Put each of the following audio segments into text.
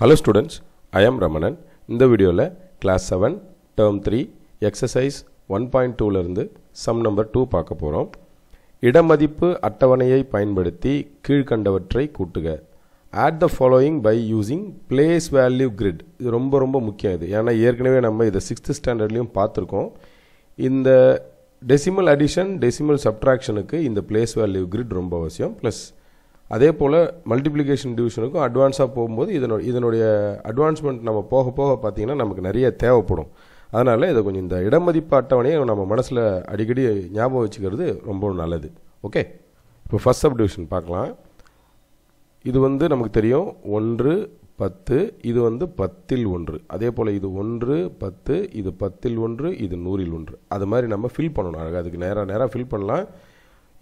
hello students I am Ramanan இந்த வீடியோவில் class seven term three exercise one point டூலேருந்து sum number two பார்க்க போகிறோம் இடமதிப்பு அட்டவணையை பயன்படுத்தி கீழ்கண்டவற்றை கூட்டுக add the following by using place value grid இது ரொம்ப ரொம்ப முக்கியம் இது ஏன்னா ஏற்கனவே நம்ம இதை சிக்ஸ்த்து ஸ்டாண்டர்ட்லேயும் பார்த்துருக்கோம் இந்த டெசிமல் அடிஷன் டெசிமல் சப்ட்ராக்ஷனுக்கு இந்த பிளேஸ் வேல்யூ கிரிட் ரொம்ப அவசியம் ப்ளஸ் அதே போல் மல்டிப்ளிகேஷன் டிவிஷனுக்கும் அட்வான்ஸாக போகும்போது இதனோட இதனுடைய அட்வான்ஸ்மெண்ட் நம்ம போக போக பார்த்திங்கன்னா நமக்கு நிறைய தேவைப்படும் அதனால் இதை கொஞ்சம் இந்த இடமதிப்பு அட்டவணையை நம்ம மனசில் அடிக்கடி ஞாபகம் வச்சுக்கிறது ரொம்ப நல்லது ஓகே இப்போ ஃபஸ்ட் சப் டிவிஷன் பார்க்கலாம் இது வந்து நமக்கு தெரியும் ஒன்று பத்து இது வந்து பத்தில் ஒன்று அதே போல் இது ஒன்று பத்து இது பத்தில் ஒன்று இது நூறில் ஒன்று அது மாதிரி நம்ம ஃபில் பண்ணணும் அதுக்கு நேராக நேராக ஃபில் பண்ணலாம்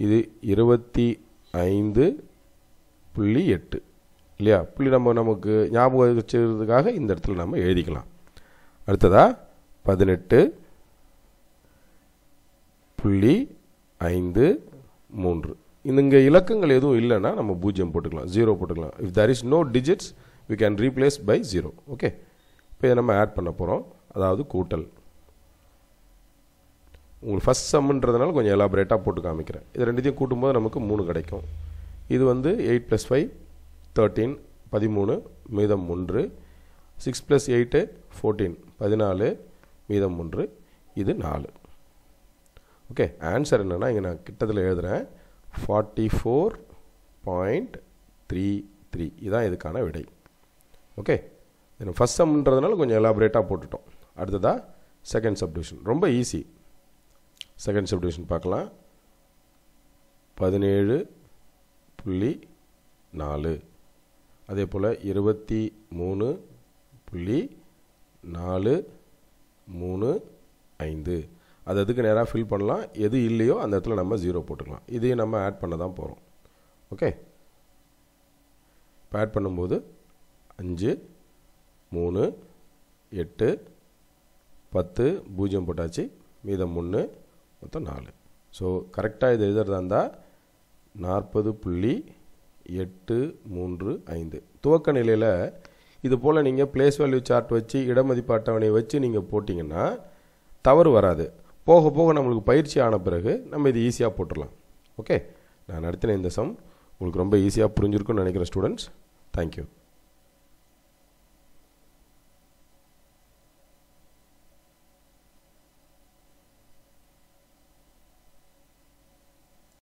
இது இருபத்தி ஐந்து புள்ளி எட்டு இல்லையா புள்ளி நம்ம நமக்கு ஞாபகம் வச்சுக்கிறதுக்காக இந்த இடத்துல நம்ம எழுதிக்கலாம் அடுத்ததாக பதினெட்டு புள்ளி ஐந்து மூன்று இங்கே இலக்கங்கள் எதுவும் இல்லைன்னா நம்ம பூஜ்ஜியம் போட்டுக்கலாம் ஜீரோ போட்டுக்கலாம் if there is no digits we can replace by zero okay இப்போ இதை நம்ம ஆட் பண்ண போகிறோம் அதாவது கூட்டல் உங்களுக்கு ஃபஸ்ட் சம்முன்றதுனால கொஞ்சம் எலாபரேட்டாக போட்டு காமிக்கிறேன் இது ரெண்டுத்தையும் கூட்டும்போது நமக்கு மூணு கிடைக்கும் இது வந்து எயிட் ப்ளஸ் ஃபைவ் தேர்ட்டீன் பதிமூணு மீதம் ஒன்று சிக்ஸ் ப்ளஸ் எயிட்டு ஃபோர்டீன் பதினாலு மீதம் ஒன்று இது நாலு ஓகே ஆன்சர் என்னென்னா இங்கே நான் கிட்டத்தில் எழுதுகிறேன் forty four point three three இதுதான் இதுக்கான விடை ஓகே ஃபஸ்ட் சம்ன்றதுனால கொஞ்சம் எலாபரேட்டாக போட்டுட்டோம் அடுத்ததாக செகண்ட் சப்டிவிஷன் ரொம்ப ஈஸி செகண்ட் சப்டிவிஷன் பார்க்கலாம் பதினேழு புள்ளி நாலு அதே போல் இருபத்தி மூணு புள்ளி நாலு மூணு ஐந்து அது அதுக்கு நேராக ஃபில் பண்ணலாம் எது இல்லையோ அந்த இடத்துல நம்ம ஜீரோ போட்டுக்கலாம் இதையும் நம்ம ஆட் பண்ண தான் போகிறோம் ஓகே இப்போ ஆட் பண்ணும்போது அஞ்சு மூணு எட்டு பத்து பூஜ்ஜியம் போட்டாச்சு மீதம் ஒன்று மொத்தம் நாலு ஸோ கரெக்டாக இது எழுதுறதா இருந்தால் நாற்பது புள்ளி எட்டு மூன்று ஐந்து துவக்க நிலையில் இது போல் நீங்கள் பிளேஸ் வேல்யூ சார்ட் வச்சு இடமதிப்பு அட்டவணை வச்சு நீங்கள் போட்டிங்கன்னா தவறு வராது போக போக நம்மளுக்கு பயிற்சி ஆன பிறகு நம்ம இது ஈஸியாக போட்டுடலாம் ஓகே நான் நடத்தின இந்த சம் உங்களுக்கு ரொம்ப ஈஸியாக புரிஞ்சிருக்குன்னு நினைக்கிறேன் ஸ்டூடெண்ட்ஸ் தேங்க்யூ